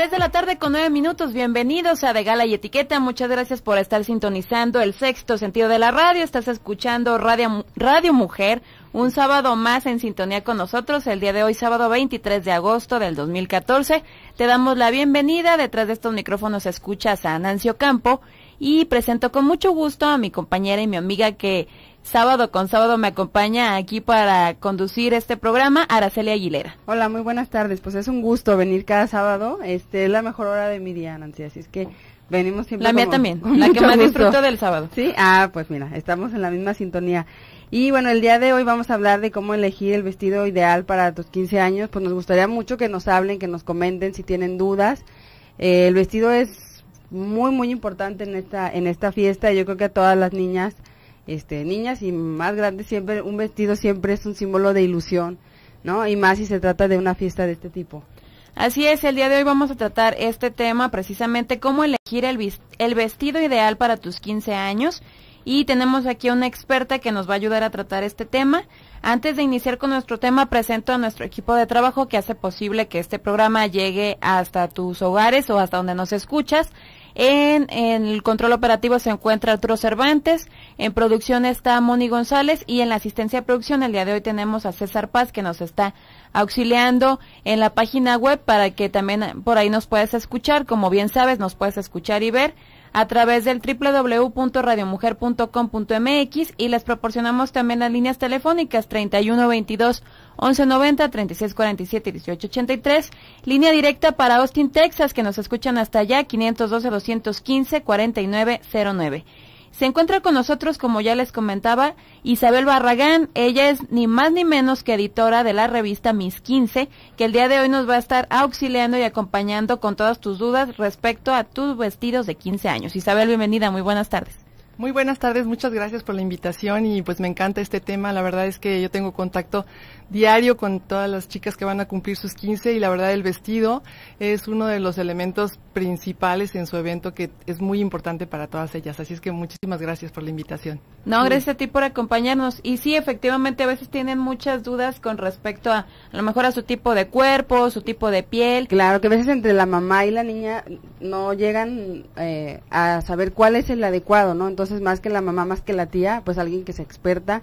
3 de la tarde con 9 minutos. Bienvenidos a De Gala y Etiqueta. Muchas gracias por estar sintonizando el sexto sentido de la radio. Estás escuchando Radio, radio Mujer. Un sábado más en sintonía con nosotros, el día de hoy, sábado 23 de agosto del 2014. Te damos la bienvenida. Detrás de estos micrófonos escuchas a Anancio Campo y presento con mucho gusto a mi compañera y mi amiga que sábado con sábado me acompaña aquí para conducir este programa Araceli Aguilera. Hola, muy buenas tardes. Pues es un gusto venir cada sábado. Este es la mejor hora de mi día, Nancy, así es que venimos siempre. La mía también, la que más disfruto del sábado. Sí, ah, pues mira, estamos en la misma sintonía. Y bueno, el día de hoy vamos a hablar de cómo elegir el vestido ideal para tus 15 años. Pues nos gustaría mucho que nos hablen, que nos comenten si tienen dudas. Eh, el vestido es muy muy importante en esta en esta fiesta. Yo creo que a todas las niñas este, niñas y más grandes, siempre un vestido siempre es un símbolo de ilusión, ¿no? Y más si se trata de una fiesta de este tipo. Así es, el día de hoy vamos a tratar este tema precisamente cómo elegir el, el vestido ideal para tus 15 años y tenemos aquí a una experta que nos va a ayudar a tratar este tema. Antes de iniciar con nuestro tema, presento a nuestro equipo de trabajo que hace posible que este programa llegue hasta tus hogares o hasta donde nos escuchas. En, el control operativo se encuentra Arturo Cervantes, en producción está Moni González y en la asistencia de producción el día de hoy tenemos a César Paz que nos está auxiliando en la página web para que también por ahí nos puedas escuchar. Como bien sabes, nos puedes escuchar y ver a través del www.radiomujer.com.mx y les proporcionamos también las líneas telefónicas 3122 1190 3647 1883, línea directa para Austin, Texas, que nos escuchan hasta allá 512 215 4909. Se encuentra con nosotros, como ya les comentaba, Isabel Barragán. Ella es ni más ni menos que editora de la revista Mis 15, que el día de hoy nos va a estar auxiliando y acompañando con todas tus dudas respecto a tus vestidos de 15 años. Isabel, bienvenida, muy buenas tardes. Muy buenas tardes, muchas gracias por la invitación y pues me encanta este tema. La verdad es que yo tengo contacto diario con todas las chicas que van a cumplir sus 15 y la verdad el vestido es uno de los elementos principales en su evento que es muy importante para todas ellas. Así es que muchísimas gracias por la invitación. No, gracias a ti por acompañarnos. Y sí, efectivamente a veces tienen muchas dudas con respecto a a lo mejor a su tipo de cuerpo, su tipo de piel. Claro, que a veces entre la mamá y la niña no llegan eh, a saber cuál es el adecuado, ¿no? Entonces es más que la mamá, más que la tía, pues alguien que se experta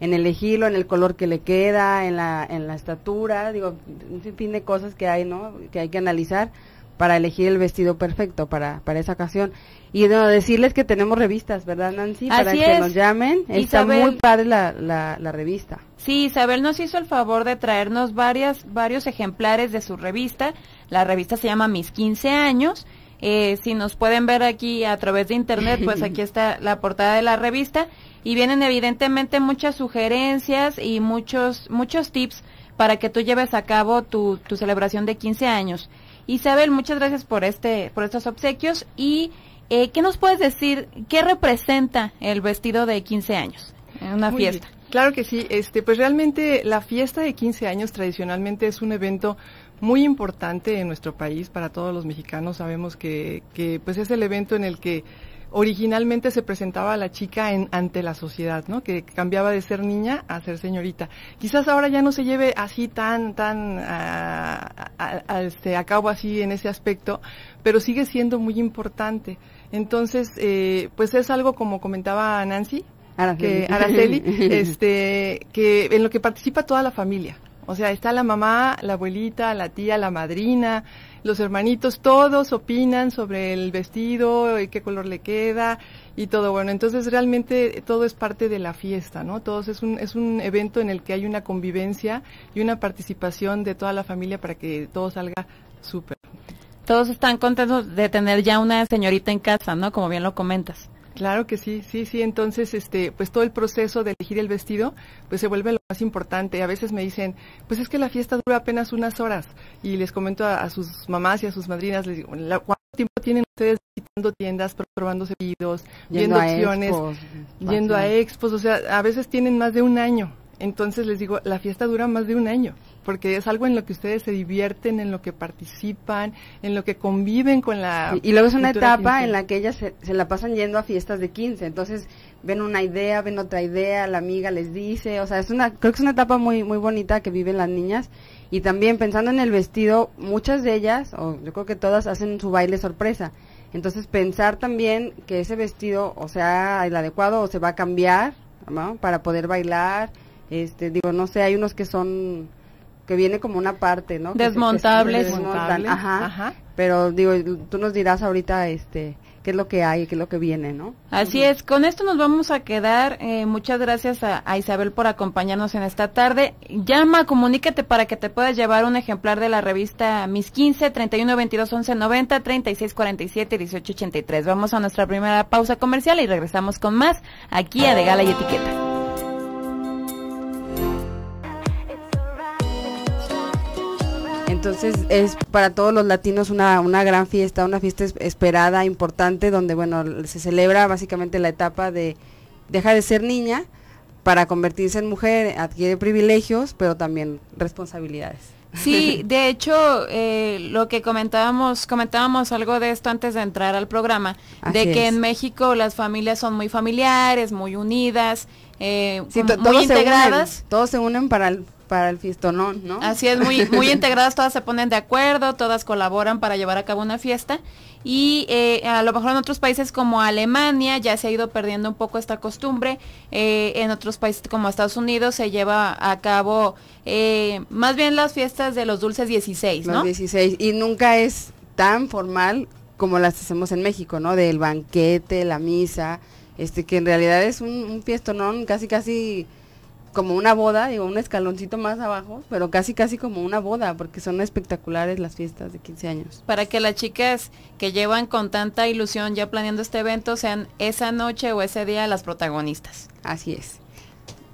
en elegirlo, en el color que le queda, en la, en la estatura, digo, un sinfín de cosas que hay, ¿no? Que hay que analizar para elegir el vestido perfecto para, para esa ocasión. Y de decirles que tenemos revistas, ¿verdad, Nancy? Así para que nos llamen. Está muy padre la, la, revista. Sí, Isabel nos hizo el favor de traernos varias, varios ejemplares de su revista. La revista se llama Mis 15 años eh, si nos pueden ver aquí a través de internet, pues aquí está la portada de la revista y vienen evidentemente muchas sugerencias y muchos muchos tips para que tú lleves a cabo tu, tu celebración de 15 años. Isabel, muchas gracias por este por estos obsequios y eh, ¿qué nos puedes decir? ¿Qué representa el vestido de 15 años? una fiesta. Claro que sí, este, pues realmente la fiesta de 15 años tradicionalmente es un evento muy importante en nuestro país para todos los mexicanos. Sabemos que, que pues es el evento en el que originalmente se presentaba la chica en, ante la sociedad, ¿no? Que cambiaba de ser niña a ser señorita. Quizás ahora ya no se lleve así tan, tan a, este, cabo así en ese aspecto, pero sigue siendo muy importante. Entonces, eh, pues es algo como comentaba Nancy, Araceli, Araceli este, que en lo que participa toda la familia. O sea, está la mamá, la abuelita, la tía, la madrina, los hermanitos, todos opinan sobre el vestido, y eh, qué color le queda y todo. Bueno, entonces realmente todo es parte de la fiesta, ¿no? Todos es un, es un evento en el que hay una convivencia y una participación de toda la familia para que todo salga súper. Todos están contentos de tener ya una señorita en casa, ¿no? Como bien lo comentas. Claro que sí, sí, sí. Entonces, este, pues todo el proceso de elegir el vestido, pues se vuelve lo más importante. A veces me dicen, pues es que la fiesta dura apenas unas horas. Y les comento a, sus mamás y a sus madrinas, les digo, ¿cuánto tiempo tienen ustedes visitando tiendas, probando vestidos, viendo opciones, yendo a expos? O sea, a veces tienen más de un año. Entonces les digo, la fiesta dura más de un año porque es algo en lo que ustedes se divierten, en lo que participan, en lo que conviven con la... y luego es una etapa en la que ellas se, la pasan yendo a fiestas de 15, entonces ven una idea, ven otra idea, la amiga les dice, o sea, es una, creo que es una etapa muy, muy bonita que viven las niñas. Y también pensando en el vestido, muchas de ellas, o yo creo que todas, hacen su baile sorpresa. Entonces pensar también que ese vestido o sea el adecuado o se va a cambiar ¿no? para poder bailar. Este, digo, no sé, hay unos que son que viene como una parte, ¿no? Desmontables. Desmontables. ajá, ajá. Pero digo, tú nos dirás ahorita este qué es lo que hay, qué es lo que viene, ¿no? Así es, con esto nos vamos a quedar. Eh, muchas gracias a, Isabel por acompañarnos en esta tarde. Llama, comunícate para que te puedas llevar un ejemplar de la revista Mis 15, 31, 22, 11, 90, 36, 47, 18, 83. Vamos a nuestra primera pausa comercial y regresamos con más aquí a De Gala y Etiqueta. Entonces es para todos los latinos una, una gran fiesta, una fiesta esperada, importante, donde bueno, se celebra básicamente la etapa de deja de ser niña para convertirse en mujer, adquiere privilegios, pero también responsabilidades. Sí, de hecho, eh, lo que comentábamos, comentábamos algo de esto antes de entrar al programa, de que en México las familias son muy familiares, muy unidas, eh, muy integradas. todos se unen para el para el fiestonón, ¿no? Así es, muy, muy integradas, todas se ponen de acuerdo, todas colaboran para llevar a cabo una fiesta y eh, a lo mejor en otros países como Alemania ya se ha ido perdiendo un poco esta costumbre, eh, en otros países como Estados Unidos se lleva a cabo eh, más bien las fiestas de los dulces 16, ¿no? Los 16 y nunca es tan formal como las hacemos en México, ¿no? Del banquete, la misa, este que en realidad es un, un fiestonón casi casi como una boda, digo, un escaloncito más abajo, pero casi casi como una boda, porque son espectaculares las fiestas de 15 años. Para que las chicas que llevan con tanta ilusión ya planeando este evento sean esa noche o ese día las protagonistas. Así es.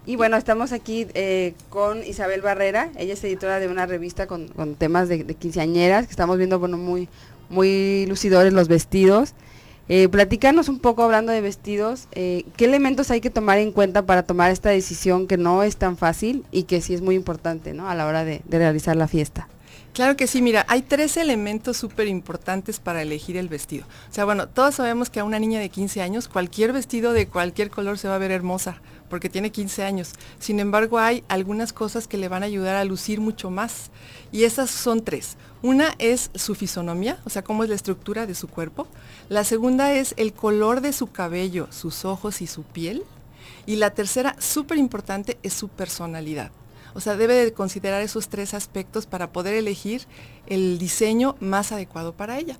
Y bueno, estamos aquí eh, con Isabel Barrera, ella es editora de una revista con, temas de, de, quinceañeras, que estamos viendo, bueno, muy, muy lucidores los vestidos. Eh, Platícanos un poco hablando de vestidos, eh, ¿qué elementos hay que tomar en cuenta para tomar esta decisión que no es tan fácil y que sí es muy importante ¿no? a la hora de, de realizar la fiesta? Claro que sí, mira, hay tres elementos súper importantes para elegir el vestido. O sea, bueno, todos sabemos que a una niña de 15 años cualquier vestido de cualquier color se va a ver hermosa, porque tiene 15 años. Sin embargo, hay algunas cosas que le van a ayudar a lucir mucho más. Y esas son tres. Una es su fisonomía, o sea, cómo es la estructura de su cuerpo. La segunda es el color de su cabello, sus ojos y su piel. Y la tercera, súper importante, es su personalidad. O sea, debe de considerar esos tres aspectos para poder elegir el diseño más adecuado para ella.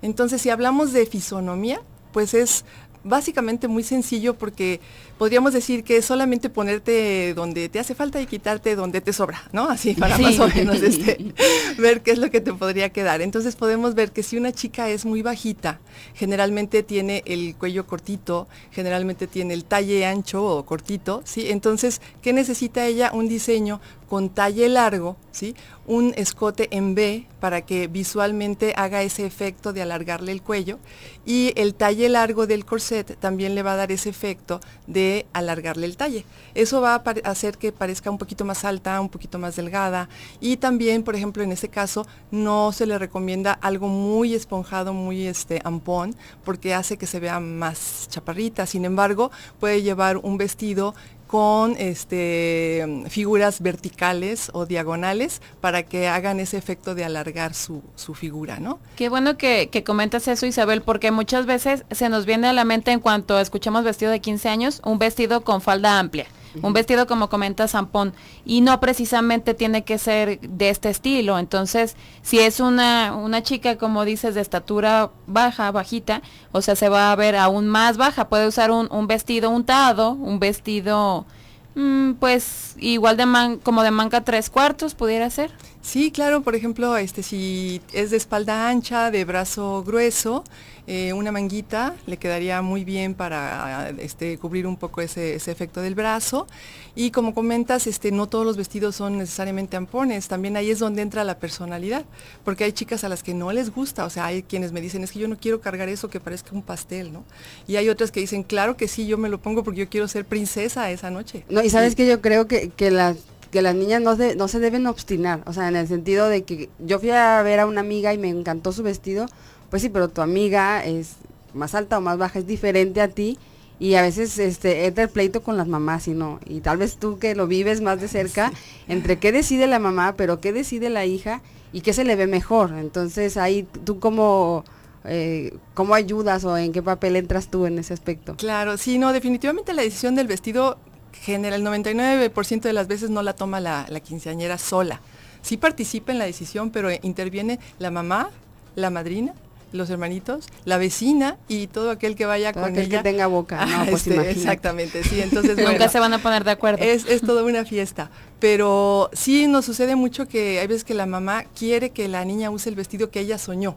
Entonces, si hablamos de fisonomía, pues es básicamente muy sencillo porque podríamos decir que es solamente ponerte donde te hace falta y quitarte donde te sobra, ¿no? Así para más o menos este, ver qué es lo que te podría quedar. Entonces podemos ver que si una chica es muy bajita, generalmente tiene el cuello cortito, generalmente tiene el talle ancho o cortito, ¿sí? Entonces, ¿qué necesita ella? Un diseño con talle largo, ¿sí? un escote en B para que visualmente haga ese efecto de alargarle el cuello y el talle largo del corset también le va a dar ese efecto de alargarle el talle. Eso va a hacer que parezca un poquito más alta, un poquito más delgada y también, por ejemplo, en este caso no se le recomienda algo muy esponjado, muy este ampón, porque hace que se vea más chaparrita. Sin embargo, puede llevar un vestido con este, figuras verticales o diagonales para que hagan ese efecto de alargar su, figura, ¿no? Qué bueno que, que, comentas eso, Isabel, porque muchas veces se nos viene a la mente en cuanto escuchamos vestido de 15 años, un vestido con falda amplia un vestido como comenta Zampón, y no precisamente tiene que ser de este estilo. Entonces, si es una, una chica, como dices, de estatura baja, bajita, o sea, se va a ver aún más baja, puede usar un, un vestido untado, un vestido mm, pues igual de man, como de manga tres cuartos pudiera ser. Sí, claro, por ejemplo, este, si es de espalda ancha, de brazo grueso, eh, una manguita le quedaría muy bien para este, cubrir un poco ese, efecto del brazo. Y como comentas, este, no todos los vestidos son necesariamente ampones, también ahí es donde entra la personalidad, porque hay chicas a las que no les gusta, o sea, hay quienes me dicen, es que yo no quiero cargar eso que parezca un pastel, ¿no? Y hay otras que dicen, claro que sí, yo me lo pongo porque yo quiero ser princesa esa noche. y sabes que yo creo que, que las que las niñas no se, deben obstinar, o sea, en el sentido de que yo fui a ver a una amiga y me encantó su vestido, pues sí, pero tu amiga es más alta o más baja, es diferente a ti, y a veces este es el pleito con las mamás y no y tal vez tú que lo vives más de cerca entre qué decide la mamá pero qué decide la hija y qué se le ve mejor entonces ahí tú como eh, ¿Cómo ayudas o en qué papel entras tú en ese aspecto? Claro, sí, no, definitivamente la decisión del vestido genera el 99% de las veces no la toma la, quinceañera sola. Sí participa en la decisión, pero eh, interviene la mamá, la madrina los hermanitos, la vecina y todo aquel que vaya con aquel que tenga boca, ah, pues este, exactamente, sí, entonces nunca se van a poner de acuerdo. Es, es toda una fiesta, pero sí nos sucede mucho que hay veces que la mamá quiere que la niña use el vestido que ella soñó.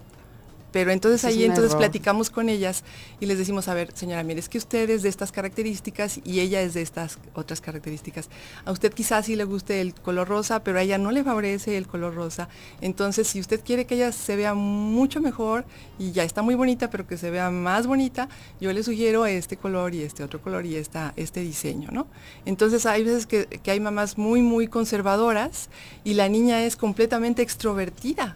Pero entonces ahí entonces platicamos con ellas y les decimos, a ver, señora, mire, es que usted es de estas características y ella es de estas otras características. A usted quizás sí le guste el color rosa, pero a ella no le favorece el color rosa. Entonces, si usted quiere que ella se vea mucho mejor y ya está muy bonita, pero que se vea más bonita, yo le sugiero este color y este otro color y este diseño, ¿no? Entonces, hay veces que, que hay mamás muy, muy conservadoras y la niña es completamente extrovertida.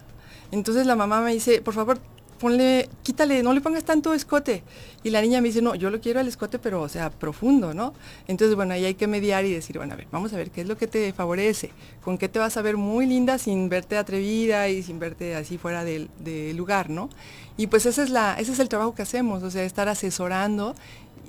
Entonces la mamá me dice, por favor, ponle, quítale, no le pongas tanto escote. Y la niña me dice, no, yo lo quiero el escote, pero o sea, profundo, ¿no? Entonces, bueno, ahí hay que mediar y decir, bueno, a ver, vamos a ver qué es lo que te favorece, con qué te vas a ver muy linda sin verte atrevida y sin verte así fuera del lugar, ¿no? Y pues ese es, la, ese es el trabajo que hacemos, o sea, estar asesorando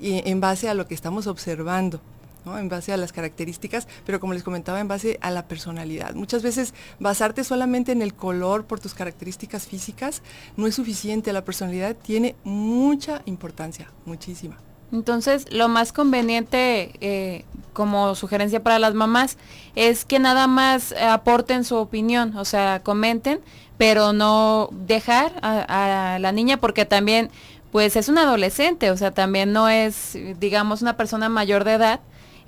en base a lo que estamos observando en base a las características, pero como les comentaba, en base a la personalidad. Muchas veces basarte solamente en el color por tus características físicas no es suficiente, la personalidad tiene mucha importancia, muchísima. Entonces, lo más conveniente eh, como sugerencia para las mamás es que nada más aporten su opinión, o sea, comenten, pero no dejar a, la niña porque también pues es un adolescente, o sea, también no es, digamos, una persona mayor de edad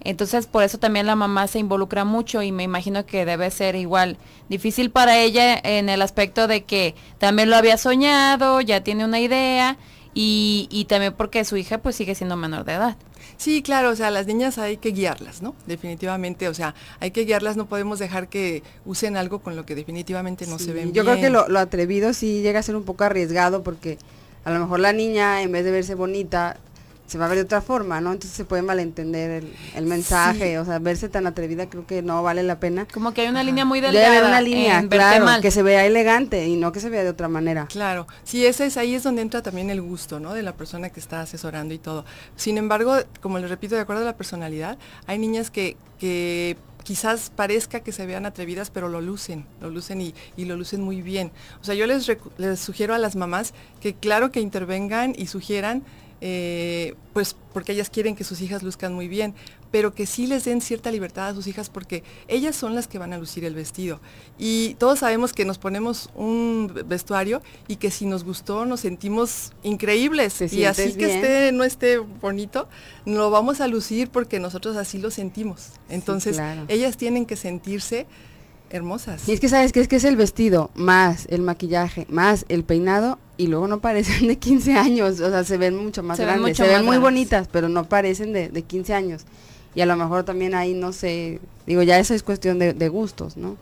entonces, por eso también la mamá se involucra mucho y me imagino que debe ser igual difícil para ella en el aspecto de que también lo había soñado, ya tiene una idea y, y también porque su hija pues sigue siendo menor de edad. Sí, claro, o sea, las niñas hay que guiarlas, ¿no? Definitivamente, o sea, hay que guiarlas, no podemos dejar que usen algo con lo que definitivamente no se ven bien. Yo creo que lo, lo atrevido sí llega a ser un poco arriesgado porque a lo mejor la niña, en vez de verse bonita, se va a ver de otra forma, ¿no? Entonces se puede malentender el, mensaje, o sea, verse tan atrevida creo que no vale la pena. Como que hay una línea muy delgada. una línea, claro, que se vea elegante y no que se vea de otra manera. Claro, sí, ese es, ahí es donde entra también el gusto, ¿no? De la persona que está asesorando y todo. Sin embargo, como les repito, de acuerdo a la personalidad, hay niñas que, quizás parezca que se vean atrevidas, pero lo lucen, lo lucen y, lo lucen muy bien. O sea, yo les, les sugiero a las mamás que claro que intervengan y sugieran eh, pues porque ellas quieren que sus hijas luzcan muy bien, pero que sí les den cierta libertad a sus hijas porque ellas son las que van a lucir el vestido. Y todos sabemos que nos ponemos un vestuario y que si nos gustó nos sentimos increíbles. y así que no esté bonito, lo vamos a lucir porque nosotros así lo sentimos. Entonces ellas tienen que sentirse hermosas. Y es que sabes que es que es el vestido, más el maquillaje, más el peinado, y luego no parecen de 15 años, o sea, se ven mucho más grandes, se ven muy bonitas, pero no parecen de, 15 años. Y a lo mejor también ahí, no sé, digo, ya eso es cuestión de, gustos, ¿no?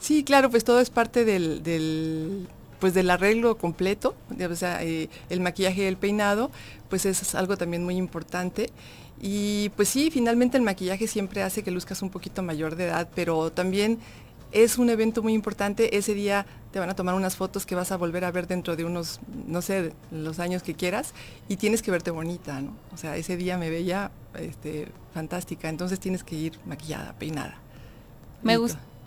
Sí, claro, pues todo es parte del, del pues del arreglo completo, o sea, eh, el maquillaje y el peinado, pues es algo también muy importante. Y pues sí, finalmente el maquillaje siempre hace que luzcas un poquito mayor de edad, pero también es un evento muy importante. Ese día te van a tomar unas fotos que vas a volver a ver dentro de unos, no sé, los años que quieras y tienes que verte bonita, ¿no? O sea, ese día me veía este, fantástica, entonces tienes que ir maquillada, peinada. Me,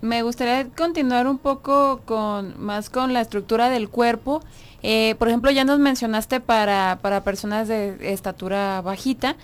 me gustaría continuar un poco con más con la estructura del cuerpo. Eh, por ejemplo, ya nos mencionaste para, para personas de estatura bajita.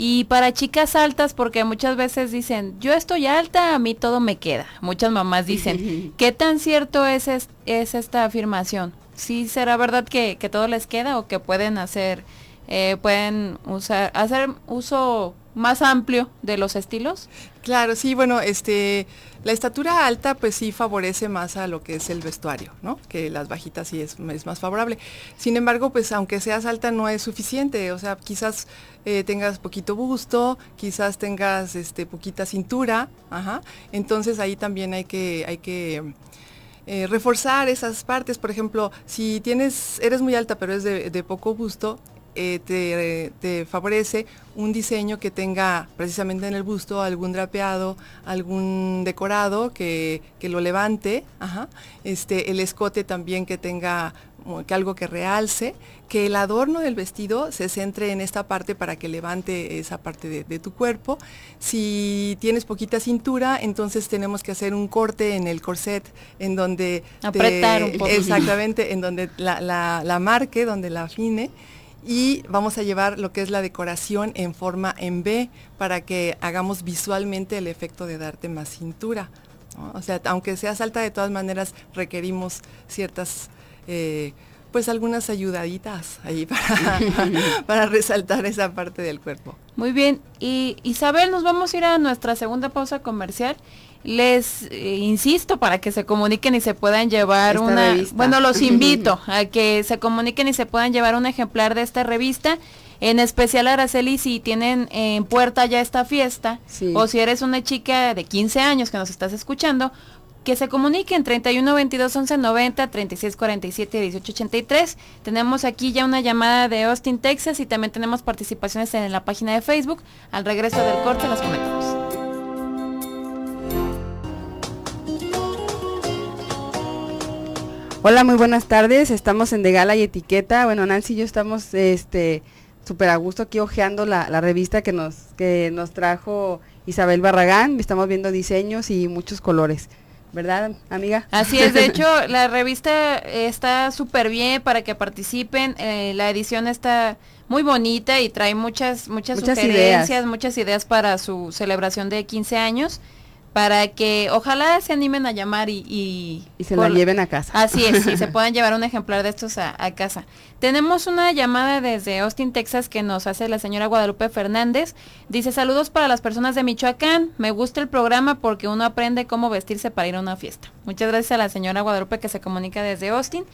Y para chicas altas, porque muchas veces dicen, yo estoy alta, a mí todo me queda. Muchas mamás dicen, ¿qué tan cierto es, es, esta afirmación? ¿Sí será verdad que, todo les queda o que pueden hacer, eh, pueden usar, hacer uso más amplio de los estilos? Claro, sí, bueno, este, la estatura alta pues sí favorece más a lo que es el vestuario, ¿no? Que las bajitas sí es, más favorable. Sin embargo, pues aunque seas alta no es suficiente, o sea, quizás eh, tengas poquito busto, quizás tengas este, poquita cintura, ajá. Entonces ahí también hay que, hay que eh, reforzar esas partes. Por ejemplo, si tienes, eres muy alta pero es de, de poco busto, eh, te, favorece un diseño que tenga precisamente en el busto algún drapeado, algún decorado que, lo levante, Este, el escote también que tenga mm, algo que realce, que el adorno del vestido se centre en esta parte para que levante esa parte de, tu cuerpo. Si tienes poquita cintura, entonces tenemos que hacer un corte en el corset, en donde... Apretar un poco. Exactamente, en donde la marque, donde la afine y vamos a llevar lo que es la decoración en forma en B para que hagamos visualmente el efecto de darte más cintura. O sea, aunque seas alta, de todas maneras requerimos ciertas... Eh, pues algunas ayudaditas ahí para, resaltar esa parte del cuerpo. Muy bien, y Isabel, nos vamos a ir a nuestra segunda pausa comercial. Les eh, insisto para que se comuniquen y se puedan llevar una, bueno, los invito a que se comuniquen y se puedan llevar un ejemplar de esta revista. En especial, Araceli, si tienen en puerta ya esta fiesta, o si eres una chica de 15 años que nos estás escuchando, que se comuniquen 31 22 11 90 36 47 18 83. Tenemos aquí ya una llamada de Austin, Texas y también tenemos participaciones en la página de Facebook. Al regreso del corte las comentamos. Hola, muy buenas tardes. Estamos en De Gala y Etiqueta. Bueno, Nancy y yo estamos este súper a gusto aquí hojeando la, la, revista que nos, que nos trajo Isabel Barragán. Estamos viendo diseños y muchos colores. ¿verdad, amiga? Así es, de hecho, la revista está súper bien para que participen, eh, la edición está muy bonita y trae muchas, muchas, ideas. muchas ideas para su celebración de 15 años para que ojalá se animen a llamar y... Y, se la lleven a casa. Así es, y se puedan llevar un ejemplar de estos a, a, casa. Tenemos una llamada desde Austin, Texas, que nos hace la señora Guadalupe Fernández. Dice, saludos para las personas de Michoacán. Me gusta el programa porque uno aprende cómo vestirse para ir a una fiesta. Muchas gracias a la señora Guadalupe que se comunica desde Austin.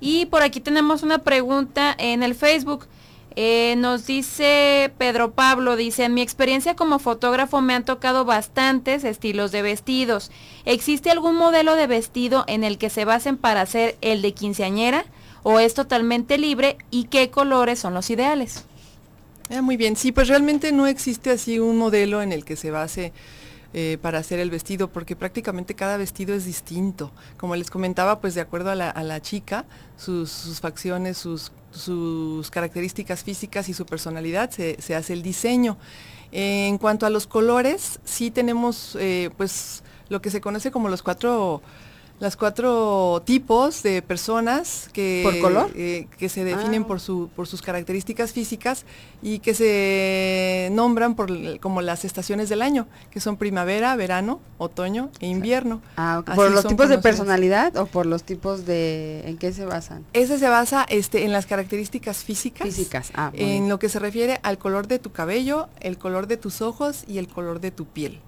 Y por aquí tenemos una pregunta en el Facebook. Eh, nos dice Pedro Pablo, dice, en mi experiencia como fotógrafo me han tocado bastantes estilos de vestidos. ¿Existe algún modelo de vestido en el que se basen para hacer el de quinceañera o es totalmente libre y qué colores son los ideales? Ah, muy bien, sí, pues realmente no existe así un modelo en el que se base eh, para hacer el vestido, porque prácticamente cada vestido es distinto. Como les comentaba, pues de acuerdo a la, chica, sus, facciones, sus sus características físicas y su personalidad, se, hace el diseño. en cuanto a los colores, sí tenemos eh, pues lo que se conoce como los cuatro las cuatro tipos de personas que, eh, que se ah. definen por, su, por sus características físicas y que se nombran como las estaciones del año, que son primavera, verano, otoño e invierno. Ah, ¿Por los tipos de personalidad o por los tipos de... en qué se basan? Ese se basa este, en las características físicas. Físicas, ah, En lo que se refiere al color de tu cabello, el color de tus ojos y el color de tu piel.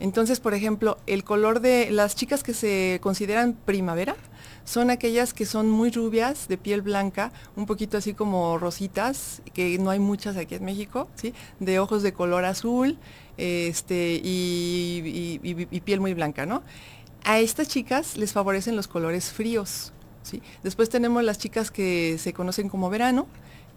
Entonces, por ejemplo, el color de las chicas que se consideran primavera son aquellas que son muy rubias, de piel blanca, un poquito así como rositas, que no hay muchas aquí en México, ¿sí? de ojos de color azul este, y, piel muy blanca. ¿no? A estas chicas les favorecen los colores fríos. ¿sí? Después tenemos las chicas que se conocen como verano,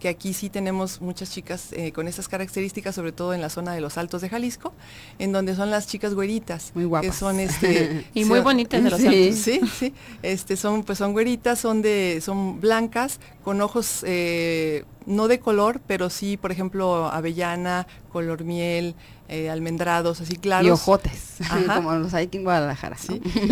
que aquí sí tenemos muchas chicas eh, con estas características, sobre todo en la zona de los Altos de Jalisco, en donde son las chicas güeritas. Muy guapas. Que son este, y muy bonitas de los Altos. Sí, sí. Este, son, pues son güeritas, son, de, son blancas, con ojos... Eh, no de color, pero sí, por ejemplo, avellana, color miel, eh, almendrados, así claros. Y ojotes, como los hay aquí en Guadalajara.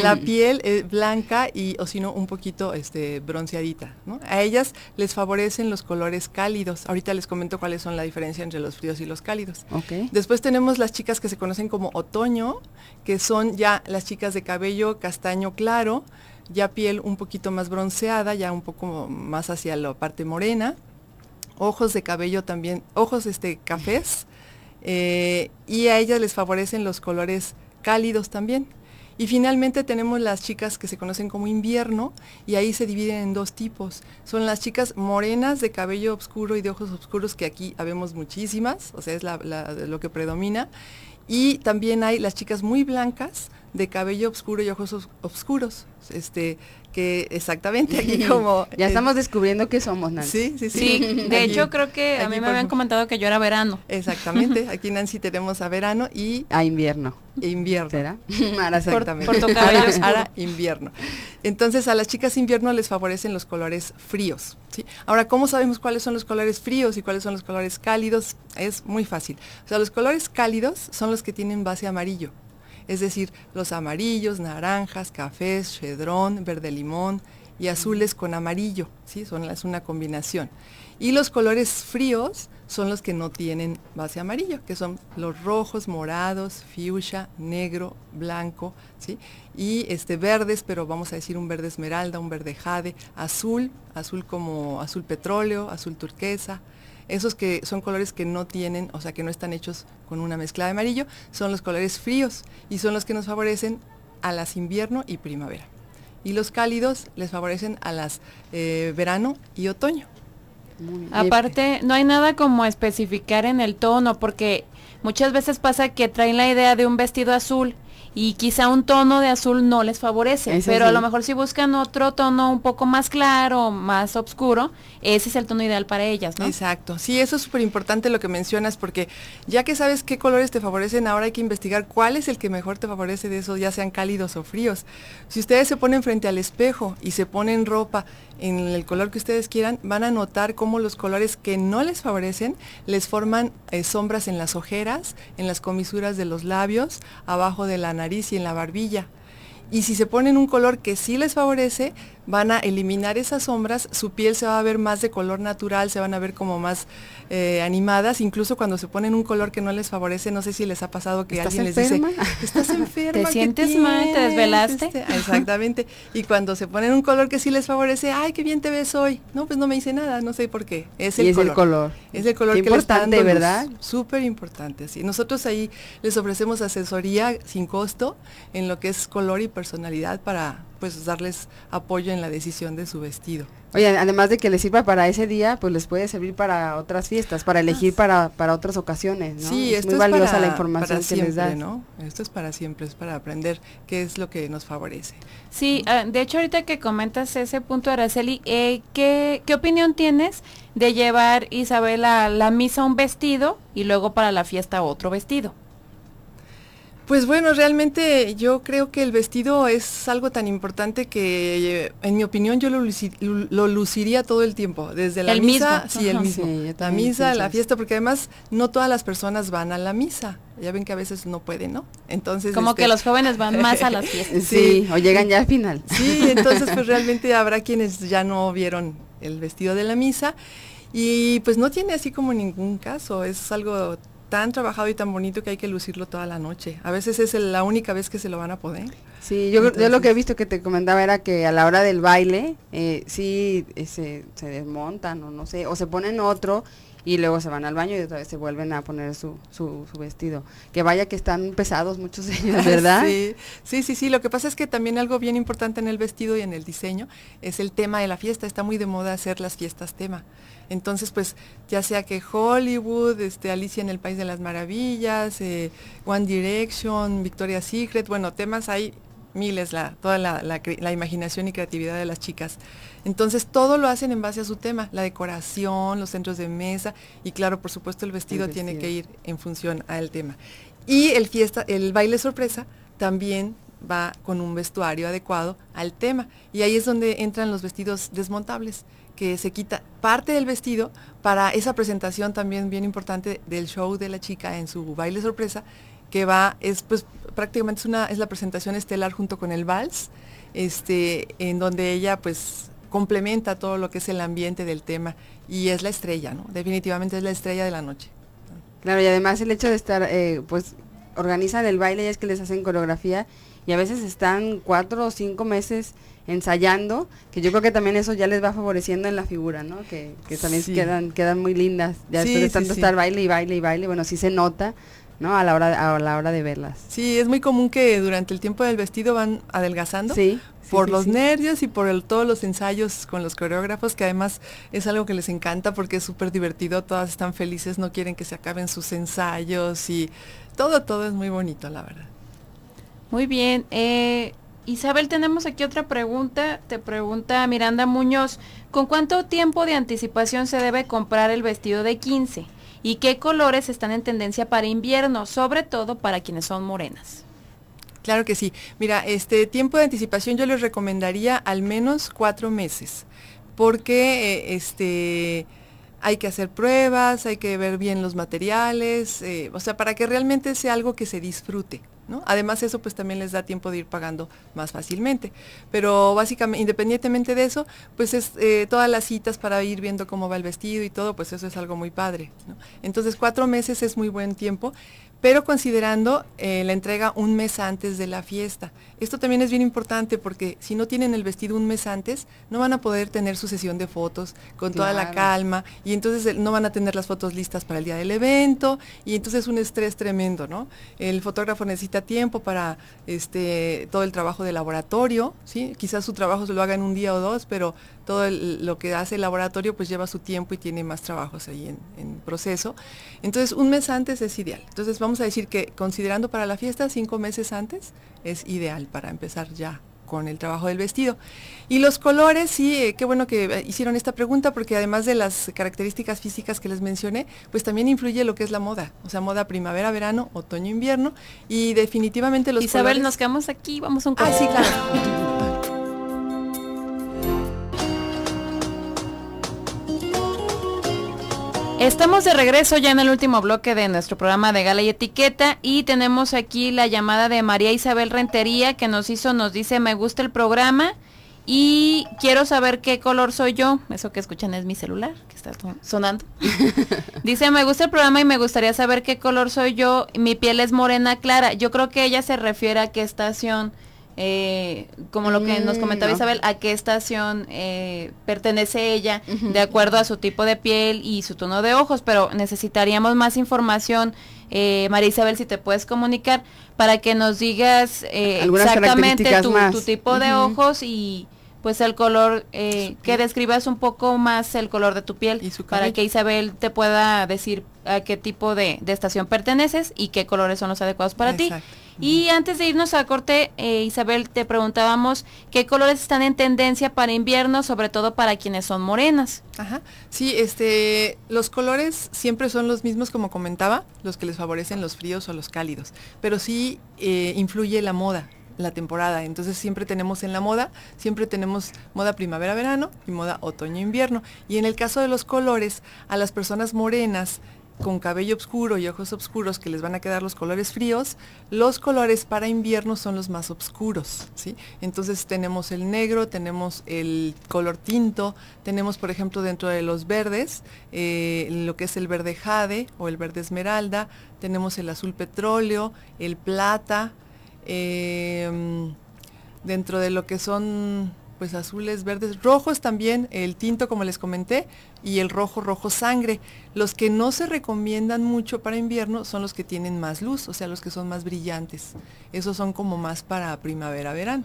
La piel es blanca y, o si no, un poquito este, bronceadita. A ellas les favorecen los colores cálidos. Ahorita les comento cuáles son la diferencia entre los fríos y los cálidos. Okay. Después tenemos las chicas que se conocen como otoño, que son ya las chicas de cabello castaño claro, ya piel un poquito más bronceada, ya un poco más hacia la parte morena ojos de cabello también, ojos este cafés eh, y a ellas les favorecen los colores cálidos también. Y finalmente tenemos las chicas que se conocen como invierno y ahí se dividen en dos tipos. Son las chicas morenas de cabello oscuro y de ojos oscuros que aquí habemos muchísimas, o sea, es lo que predomina. Y también hay las chicas muy blancas de cabello oscuro y ojos oscuros. Este, que exactamente aquí como ya estamos descubriendo que somos Nancy. Sí, sí, sí. de hecho creo que a mí me habían comentado que yo era verano. Exactamente, aquí Nancy tenemos a verano y a invierno. E invierno. ¿Será? Ahora exactamente. Por, ahora, invierno. Entonces a las chicas invierno les favorecen los colores fríos. ¿sí? Ahora, ¿cómo sabemos cuáles son los colores fríos y cuáles son los colores cálidos? Es muy fácil. O sea, los colores cálidos son los que tienen base amarillo es decir, los amarillos, naranjas, cafés, chedrón, verde limón y azules con amarillo, ¿sí? Son, es una combinación. Y los colores fríos son los que no tienen base amarillo, que son los rojos, morados, fuchsia, negro, blanco, ¿sí? Y este verdes, pero vamos a decir un verde esmeralda, un verde jade, azul, azul como azul petróleo, azul turquesa, esos que son colores que no tienen, o sea, que no están hechos con una mezcla de amarillo, son los colores fríos y son los que nos favorecen a las invierno y primavera. Y los cálidos les favorecen a las eh, verano y otoño. Aparte, no hay nada como especificar en el tono, porque muchas veces pasa que traen la idea de un vestido azul y quizá un tono de azul no les favorece, pero a lo mejor si buscan otro tono un poco más claro, más oscuro, ese es el tono ideal para ellas, ¿no? Exacto, sí, eso es súper importante lo que mencionas porque ya que sabes qué colores te favorecen, ahora hay que investigar cuál es el que mejor te favorece de esos, ya sean cálidos o fríos. Si ustedes se ponen frente al espejo y se ponen ropa en el color que ustedes quieran, van a notar cómo los colores que no les favorecen les forman eh, sombras en las ojeras, en las comisuras de los labios, abajo de la nariz y en la barbilla y si se ponen un color que sí les favorece, van a eliminar esas sombras, su piel se va a ver más de color natural, se van a ver como más eh, animadas, incluso cuando se ponen un color que no les favorece, no sé si les ha pasado que alguien les dice, estás enferma, te sientes mal, te desvelaste. Este, exactamente, y cuando se ponen un color que sí les favorece, ay, qué bien te ves hoy, no, pues no me dice nada, no sé por qué, es el, color es el color. Es el color qué que importante, ¿verdad? Súper importante, sí. Nosotros ahí les ofrecemos asesoría sin costo en lo que es color y personalidad para pues darles apoyo en la decisión de su vestido. Oye, además de que les sirva para ese día, pues les puede servir para otras fiestas, para elegir ah, para, para otras ocasiones, ¿no? Sí, es muy valiosa la información que les da, ¿no? Esto es para siempre, es para aprender qué es lo que nos favorece. Sí, ah, de hecho ahorita que comentas ese punto, Araceli, eh, ¿qué, ¿qué opinión tienes de llevar, Isabel, a la misa un vestido y luego para la fiesta otro vestido? Pues bueno, realmente yo creo que el vestido es algo tan importante que, eh, en mi opinión, yo lo, luciría todo el tiempo, desde la misa, sí, el mismo, la misa, la fiesta, porque además no todas las personas van a la misa. Ya ven que a veces no pueden, ¿no? Entonces como este que los jóvenes van más a las fiestas. sí, o llegan ya al final. Sí, entonces pues realmente habrá quienes ya no vieron el vestido de la misa y pues no tiene así como ningún caso, es algo tan trabajado y tan bonito que hay que lucirlo toda la noche. A veces es la única vez que se lo van a poder. Sí, yo, yo lo que he visto que te comentaba era que a la hora del baile, eh, sí, eh, se, se, desmontan o no sé, o se ponen otro y luego se van al baño y otra vez se vuelven a poner su, su, vestido. Que vaya que están pesados muchos de ellos, ¿verdad? sí, sí, sí. Lo que pasa es que también algo bien importante en el vestido y en el diseño es el tema de la fiesta. Está muy de moda hacer las fiestas tema. Entonces, pues, ya sea que Hollywood, este, Alicia en el País de las Maravillas, eh, One Direction, Victoria's Secret, bueno, temas hay miles, la, toda la, imaginación y creatividad de las chicas. Entonces todo lo hacen en base a su tema, la decoración, los centros de mesa y claro, por supuesto el vestido, tiene que ir en función al tema. Y el, fiesta, el baile sorpresa también va con un vestuario adecuado al tema. Y ahí es donde entran los vestidos desmontables, que se quita parte del vestido para esa presentación también bien importante del show de la chica en su baile sorpresa, que va, es pues prácticamente es, una, es la presentación estelar junto con el vals, este, en donde ella pues complementa todo lo que es el ambiente del tema y es la estrella, ¿no? Definitivamente es la estrella de la noche. Claro, y además el hecho de estar, eh, pues organizan el baile, y es que les hacen coreografía y a veces están cuatro o cinco meses ensayando, que yo creo que también eso ya les va favoreciendo en la figura, ¿no? Que, también quedan, quedan muy lindas. Ya después de tanto estar baile y baile y baile, bueno, sí se nota, ¿no? A la hora a la hora de verlas. Sí, es muy común que durante el tiempo del vestido van adelgazando. por los nervios y por el, todos los ensayos con los coreógrafos, que además es algo que les encanta porque es súper divertido, todas están felices, no quieren que se acaben sus ensayos y todo, todo es muy bonito, la verdad. Muy bien. Eh, Isabel, tenemos aquí otra pregunta. Te pregunta Miranda Muñoz, ¿con cuánto tiempo de anticipación se debe comprar el vestido de 15? ¿Y qué colores están en tendencia para invierno, sobre todo para quienes son morenas? Claro que sí. Mira, este tiempo de anticipación yo les recomendaría al menos cuatro meses, porque eh, este hay que hacer pruebas, hay que ver bien los materiales, eh, o sea, para que realmente sea algo que se disfrute. ¿no? Además eso pues también les da tiempo de ir pagando más fácilmente. Pero básicamente, independientemente de eso, pues es eh, todas las citas para ir viendo cómo va el vestido y todo, pues eso es algo muy padre. Entonces cuatro meses es muy buen tiempo pero considerando eh, la entrega un mes antes de la fiesta. Esto también es bien importante porque si no tienen el vestido un mes antes, no van a poder tener su sesión de fotos con toda la calma y entonces eh, no van a tener las fotos listas para el día del evento y entonces es un estrés tremendo, ¿no? El fotógrafo necesita tiempo para este, todo el trabajo de laboratorio, ¿sí? Quizás su trabajo se lo haga en un día o dos, pero todo lo que hace el laboratorio pues lleva su tiempo y tiene más trabajos ahí en, proceso. Entonces un mes antes es ideal. Entonces vamos a decir que considerando para la fiesta cinco meses antes es ideal para empezar ya con el trabajo del vestido. Y los colores, sí, eh, qué bueno que eh, hicieron esta pregunta porque además de las características físicas que les mencioné, pues también influye lo que es la moda, o sea, moda primavera, verano, otoño, invierno y definitivamente los Isabel, nos quedamos aquí, vamos a un poco. Ah, claro. Estamos de regreso ya en el último bloque de nuestro programa de Gala y Etiqueta y tenemos aquí la llamada de María Isabel Rentería que nos hizo, nos dice, me gusta el programa y quiero saber qué color soy yo. Eso que escuchan es mi celular que está sonando. dice, me gusta el programa y me gustaría saber qué color soy yo. Mi piel es morena clara. Yo creo que ella se refiere a qué estación eh, como lo que nos comentaba mm, Isabel, a qué estación eh, pertenece ella, de acuerdo a su tipo de piel y su tono de ojos, pero necesitaríamos más información, eh, María Isabel, si te puedes comunicar, para que nos digas eh, exactamente tu, tipo de ojos y pues el color, que describas un poco más el color de tu piel, para que Isabel te pueda decir a qué tipo de, estación perteneces y qué colores son los adecuados para ti y antes de irnos a corte, eh, Isabel, te preguntábamos qué colores están en tendencia para invierno, sobre todo para quienes son morenas. Ajá. Sí, este, los colores siempre son los mismos, como comentaba, los que les favorecen los fríos o los cálidos. Pero sí eh, influye la moda la temporada. Entonces siempre tenemos en la moda, siempre tenemos moda primavera-verano y moda otoño-invierno. Y en el caso de los colores, a las personas morenas con cabello oscuro y ojos oscuros que les van a quedar los colores fríos, los colores para invierno son los más oscuros, ¿sí? Entonces tenemos el negro, tenemos el color tinto, tenemos por ejemplo dentro de los verdes, eh, lo que es el verde jade o el verde esmeralda, tenemos el azul petróleo, el plata, eh, dentro de lo que son pues azules, verdes, rojos también, el tinto como les comenté, y el rojo, rojo sangre. Los que no se recomiendan mucho para invierno son los que tienen más luz, o sea, los que son más brillantes. Esos son como más para primavera, verano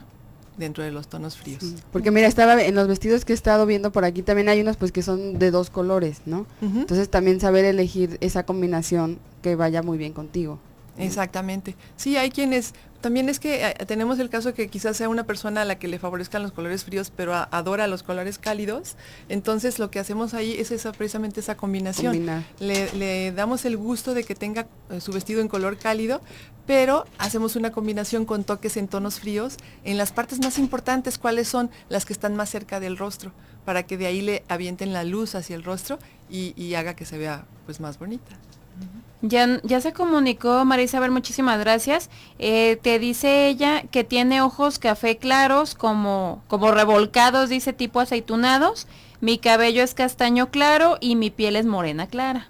dentro de los tonos fríos. porque mira, estaba en los vestidos que he estado viendo por aquí también hay unos pues que son de dos colores, ¿no? Entonces también saber elegir esa combinación que vaya muy bien contigo. Exactamente. Sí, hay quienes también es que eh, tenemos el caso que quizás sea una persona a la que le favorezcan los colores fríos, pero adora los colores cálidos. Entonces lo que hacemos ahí es esa, precisamente esa combinación. Le, damos el gusto de que tenga eh, su vestido en color cálido, pero hacemos una combinación con toques en tonos fríos en las partes más importantes, cuáles son las que están más cerca del rostro, para que de ahí le avienten la luz hacia el rostro y, y haga que se vea pues más bonita. Ya, ya se comunicó Marisa, a ver, muchísimas gracias. Eh, te dice ella que tiene ojos café claros como, como revolcados, dice tipo aceitunados. Mi cabello es castaño claro y mi piel es morena clara.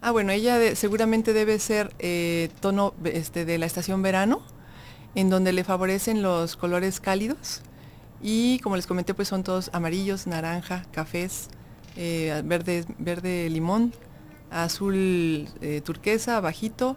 Ah, bueno, ella seguramente debe ser eh, tono este, de la estación verano, en donde le favorecen los colores cálidos. Y como les comenté, pues son todos amarillos, naranja, cafés, eh, verde, verde limón azul eh, turquesa, bajito.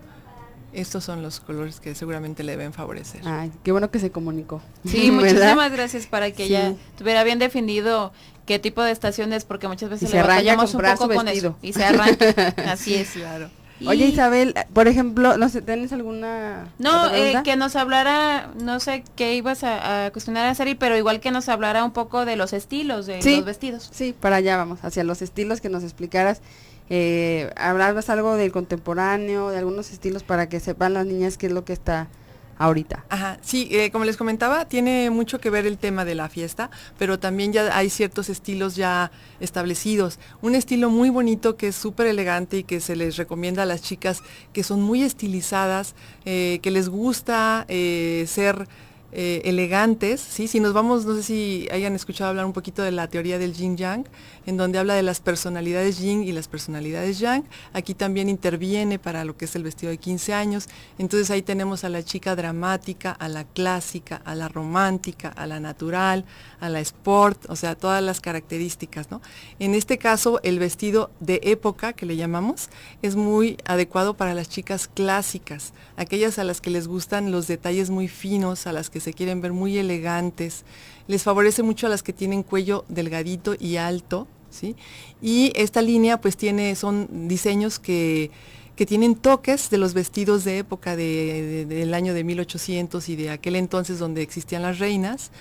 Estos son los colores que seguramente le deben favorecer. Ay, qué bueno que se comunicó. Sí, muchísimas gracias para que ella tuviera bien definido qué tipo de estaciones, porque muchas veces y le un poco con Y se arranca. Así es. Claro. Oye Isabel, eh, por ejemplo, no sé, ¿tienes alguna? No, eh, que nos hablara, no sé qué ibas a, cuestionar a Sari, pero igual que nos hablara un poco de los estilos de los vestidos. Sí, para allá vamos, hacia los estilos que nos explicaras eh, algo del contemporáneo, de algunos estilos para que sepan las niñas qué es lo que está ahorita. Ajá, sí, eh, como les comentaba, tiene mucho que ver el tema de la fiesta, pero también ya hay ciertos estilos ya establecidos. Un estilo muy bonito que es súper elegante y que se les recomienda a las chicas que son muy estilizadas, eh, que les gusta eh, ser eh, elegantes, ¿sí? Si nos vamos, no sé si hayan escuchado hablar un poquito de la teoría del yin yang, en donde habla de las personalidades yin y las personalidades yang. Aquí también interviene para lo que es el vestido de 15 años. Entonces ahí tenemos a la chica dramática, a la clásica, a la romántica, a la natural, a la sport, o sea, todas las características, ¿no? En este caso, el vestido de época, que le llamamos, es muy adecuado para las chicas clásicas, aquellas a las que les gustan los detalles muy finos, a las que se quieren ver muy elegantes. Les favorece mucho a las que tienen cuello delgadito y alto, ¿sí? Y esta línea pues tiene, son diseños que, tienen toques de los vestidos de época del año de 1800 y de aquel entonces donde existían las reinas.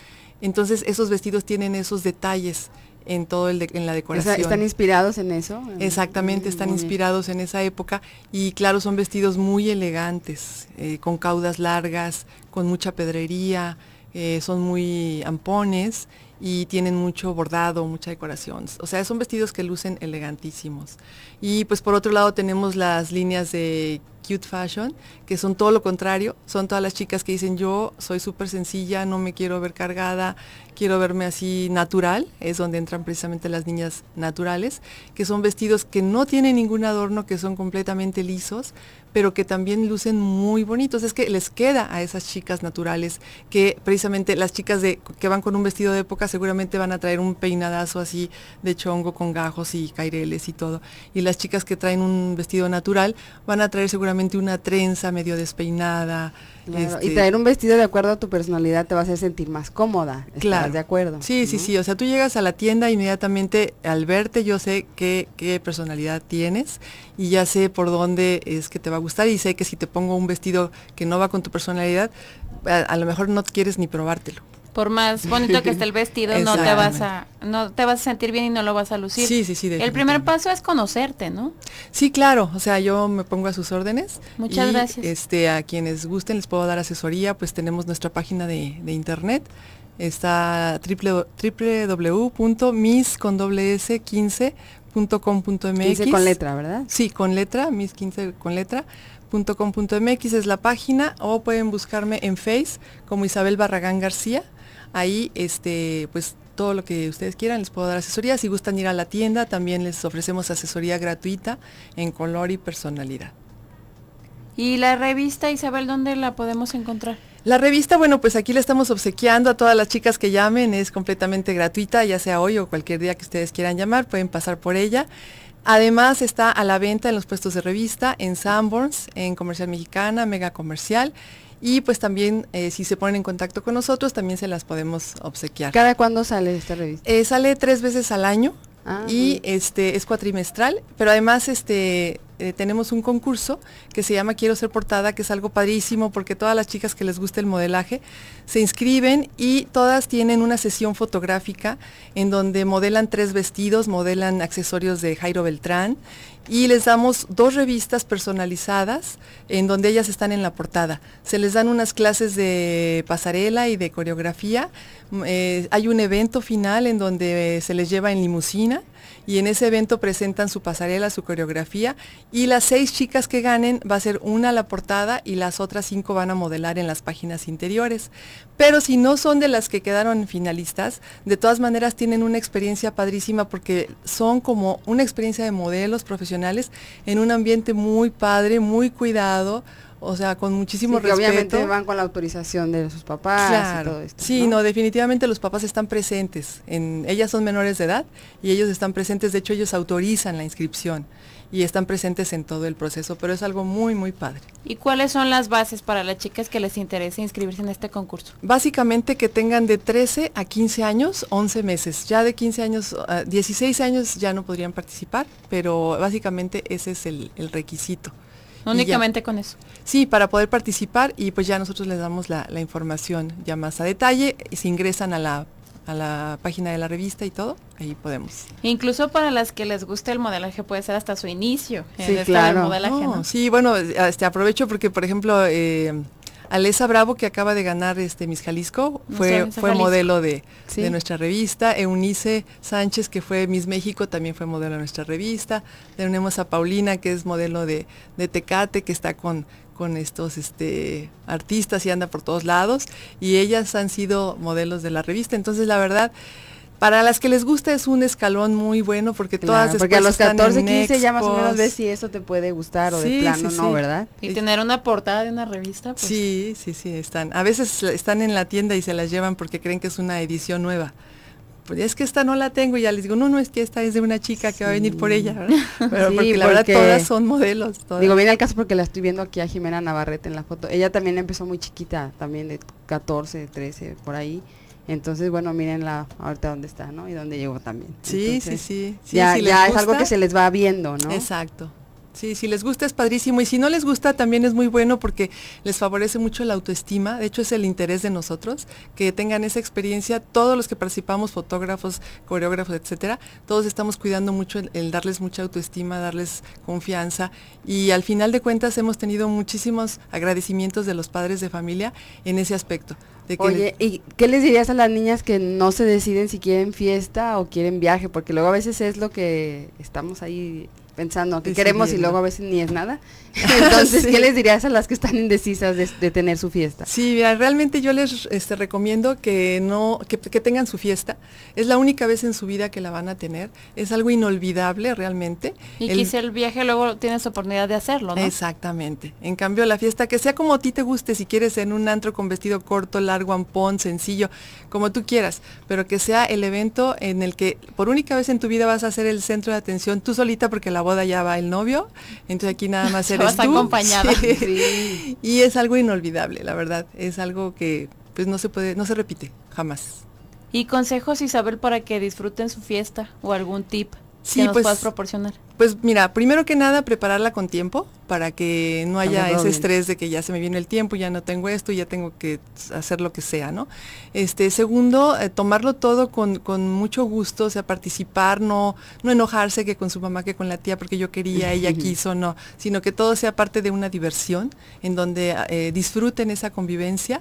Entonces esos vestidos tienen esos detalles en todo el en la decoración. ¿Están inspirados en eso? Exactamente, están inspirados en esa época y claro, son vestidos muy elegantes, eh, con caudas largas, con mucha pedrería, eh, son muy ampones y tienen mucho bordado, mucha decoración. O sea, son vestidos que lucen elegantísimos. Y pues por otro lado tenemos las líneas de cute fashion, que son todo lo contrario, son todas las chicas que dicen yo soy súper sencilla, no me quiero ver cargada, quiero verme así natural, es donde entran precisamente las niñas naturales, que son vestidos que no tienen ningún adorno, que son completamente lisos, pero que también lucen muy bonitos. Es que les queda a esas chicas naturales que precisamente las chicas de, que van con un vestido de época seguramente van a traer un peinadazo así de chongo con gajos y caireles y todo. Y las chicas que traen un vestido natural van a traer seguramente una trenza medio despeinada y este, traer un vestido de acuerdo a tu personalidad te va a hacer sentir más cómoda. claro. de acuerdo? Sí, sí, sí. O sea, tú llegas a la tienda inmediatamente al verte yo sé qué, qué personalidad tienes y ya sé por dónde es que te va a gustar y sé que si te pongo un vestido que no va con tu personalidad, a lo mejor no quieres ni probártelo por más bonito que esté el vestido, no te vas a no te vas a sentir bien y no lo vas a lucir. Sí, sí, sí. El primer paso es conocerte, ¿no? Sí, claro. O sea, yo me pongo a sus órdenes. Muchas gracias. Este, a quienes gusten les puedo dar asesoría, pues tenemos nuestra página de, internet. Está www.mis15.com.mx. 15 con letra, ¿verdad? Sí, con letra, mis15 con letra. es la página o pueden buscarme en Face como Isabel Barragán García Ahí, este, pues todo lo que ustedes quieran, les puedo dar asesoría. Si gustan ir a la tienda, también les ofrecemos asesoría gratuita en color y personalidad. ¿Y la revista, Isabel, dónde la podemos encontrar? La revista, bueno, pues aquí la estamos obsequiando a todas las chicas que llamen, es completamente gratuita, ya sea hoy o cualquier día que ustedes quieran llamar, pueden pasar por ella. Además está a la venta en los puestos de revista, en Sanborns, en Comercial Mexicana, Mega Comercial y pues también eh, si se ponen en contacto con nosotros, también se las podemos obsequiar. ¿Cada cuándo sale esta revista? Eh, sale tres veces al año. Ah, y este es cuatrimestral, pero además este eh, tenemos un concurso que se llama Quiero ser portada, que es algo padrísimo porque todas las chicas que les gusta el modelaje se inscriben y todas tienen una sesión fotográfica en donde modelan tres vestidos, modelan accesorios de Jairo Beltrán y les damos dos revistas personalizadas en donde ellas están en la portada. Se les dan unas clases de pasarela y de coreografía. Eh, hay un evento final en donde se les lleva en limusina y en ese evento presentan su pasarela, su coreografía y las seis chicas que ganen va a ser una a la portada y las otras cinco van a modelar en las páginas interiores. Pero si no son de las que quedaron finalistas, de todas maneras tienen una experiencia padrísima porque son como una experiencia de modelos profesionales en un ambiente muy padre, muy cuidado, o sea, con muchísimo respeto. obviamente van con la autorización de sus papás y todo esto. Sí, ¿no? definitivamente los papás están presentes. ellas son menores de edad y ellos están presentes, de hecho ellos autorizan la inscripción y están presentes en todo el proceso, pero es algo muy, muy padre. ¿Y cuáles son las bases para las chicas que les interese inscribirse en este concurso? Básicamente que tengan de 13 a 15 años, 11 meses. Ya de 15 años, 16 ah, años ya no podrían participar, pero básicamente ese es el requisito. Únicamente con eso. Sí, para poder participar y pues ya nosotros les damos la, información ya más a detalle y se ingresan a la página de la revista y todo, ahí podemos. Incluso para las que les guste el modelaje puede ser hasta su inicio. Sí, claro. Sí, bueno, este, aprovecho porque, por ejemplo, eh, Alesa Bravo, que acaba de ganar este, Miss Jalisco, fue, fue modelo de, nuestra revista. Eunice Sánchez, que fue Miss México, también fue modelo de nuestra revista. Tenemos a Paulina, que es modelo de, Tecate, que está con, con estos este, artistas y anda por todos lados. Y ellas han sido modelos de la revista. Entonces, la verdad, para las que les gusta es un escalón muy bueno porque todas porque a los 14, 15 ya más o menos ves si eso te puede gustar o de plano no, ¿verdad? Y tener una portada de una revista. Pues. Sí, sí, sí, están. A veces están en la tienda y se las llevan porque creen que es una edición nueva. Pues es que esta no la tengo y ya les digo, no, no, es que esta es de una chica que va a venir por ella, Pero porque la verdad todas son modelos. Digo, viene al caso porque la estoy viendo aquí a Jimena Navarrete en la foto. Ella también empezó muy chiquita, también de 14, 13, por ahí entonces, bueno, miren ahorita dónde está, ¿no? Y dónde llegó también. Sí, sí, sí, Ya, es algo que se les va viendo, ¿no? Exacto. Sí, si les gusta es padrísimo y si no les gusta también es muy bueno porque les favorece mucho la autoestima, de hecho es el interés de nosotros que tengan esa experiencia, todos los que participamos, fotógrafos, coreógrafos, etcétera, todos estamos cuidando mucho el darles mucha autoestima, darles confianza y al final de cuentas hemos tenido muchísimos agradecimientos de los padres de familia en ese aspecto. Oye, ¿y qué les dirías a las niñas que no se deciden si quieren fiesta o quieren viaje? Porque luego a veces es lo que estamos ahí pensando que queremos y luego a veces ni es nada. Entonces, ¿qué les dirías a las que están indecisas de, tener su fiesta? Sí, mira, realmente yo les este, recomiendo que no, que, tengan su fiesta. Es la única vez en su vida que la van a tener. Es algo inolvidable realmente. Y el, quizá el viaje luego tienes oportunidad de hacerlo, ¿no? Exactamente. En cambio, la fiesta, que sea como a ti te guste, si quieres en un antro con vestido corto, largo, ampón, sencillo, como tú quieras, pero que sea el evento en el que por única vez en tu vida vas a ser el centro de atención tú solita porque la boda ya va el novio, entonces aquí nada más eres tú. acompañada. Y es algo inolvidable, la verdad, es algo que pues no se puede, no se repite jamás. ¿Y consejos, Isabel, para que disfruten su fiesta o algún tip? sí, pues, proporcionar? Pues mira, primero que nada prepararla con tiempo para que no haya ese estrés de que ya se me viene el tiempo, ya no tengo esto, ya tengo que hacer lo que sea, ¿no? Este, segundo, eh, tomarlo todo con, con, mucho gusto, o sea, participar, no, no enojarse que con su mamá, que con la tía, porque yo quería, ella quiso, no, sino que todo sea parte de una diversión en donde eh, disfruten esa convivencia.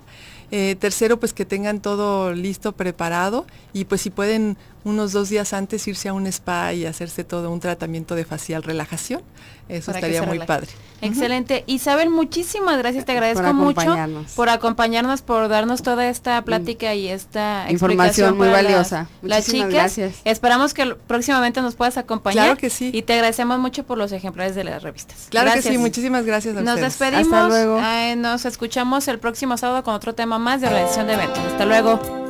Eh, tercero, pues que tengan todo listo, preparado y pues si pueden unos dos días antes irse a un spa y hacerse todo un tratamiento de facial relajación. Eso estaría muy padre. Excelente. Isabel, muchísimas gracias. Te agradezco mucho por acompañarnos, por darnos toda esta plática y esta información muy valiosa. Muchísimas gracias. esperamos que próximamente nos puedas acompañar. Claro que sí. Y te agradecemos mucho por los ejemplares de las revistas. Claro que sí. Muchísimas gracias. A nos despedimos. Hasta luego. nos escuchamos el próximo sábado con otro tema más de organización de eventos. Hasta luego.